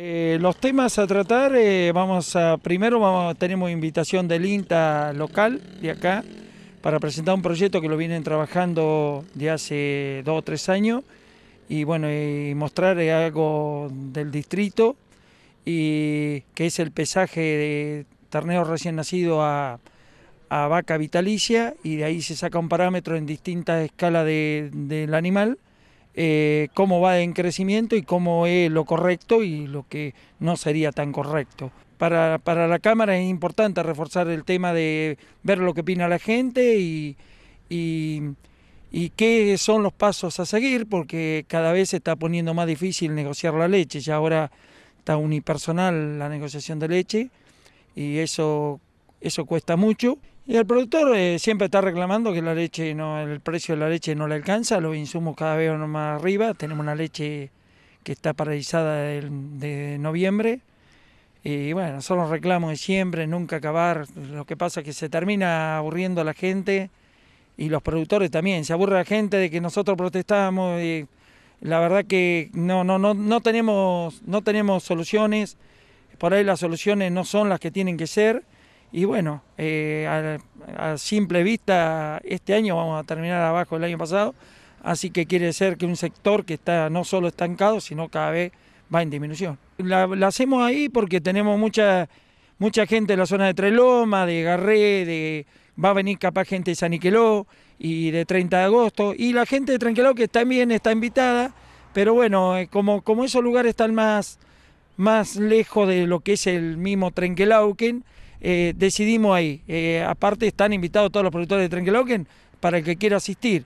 Eh, los temas a tratar, eh, vamos a, primero tenemos invitación del INTA local de acá para presentar un proyecto que lo vienen trabajando de hace dos o tres años y bueno, mostrar eh, algo del distrito y que es el pesaje de terneros recién nacido a, vaca vitalicia y de ahí se saca un parámetro en distintas escalas del animal eh, cómo va en crecimiento y cómo es lo correcto y lo que no sería tan correcto. Para, para la Cámara es importante reforzar el tema de ver lo que opina la gente y, y, y qué son los pasos a seguir, porque cada vez se está poniendo más difícil negociar la leche. Ya ahora está unipersonal la negociación de leche y eso eso cuesta mucho. Y el productor eh, siempre está reclamando que la leche no, el precio de la leche no le alcanza, los insumos cada vez van más arriba, tenemos una leche que está paralizada de, noviembre. Y bueno, son los reclamos de siempre, nunca acabar. Lo que pasa es que se termina aburriendo a la gente y los productores también. Se aburre la gente de que nosotros protestamos. Y la verdad que no, no, no, no, tenemos, no tenemos soluciones. Por ahí las soluciones no son las que tienen que ser. Y bueno, eh, a, simple vista, este año vamos a terminar abajo del año pasado, así que quiere ser que un sector que está no solo estancado, sino cada vez va en disminución. La, hacemos ahí porque tenemos mucha, mucha gente de la zona de Treloma, de Garré, de, va a venir capaz gente de Saniqueló y de 30 de agosto, y la gente de Tranquiló que también está invitada, pero bueno, eh, como, como esos lugares están más, más lejos de lo que es el mismo Trenquelauquen, eh, decidimos ahí. Eh, aparte están invitados todos los productores de Trenkeloken para el que quiera asistir.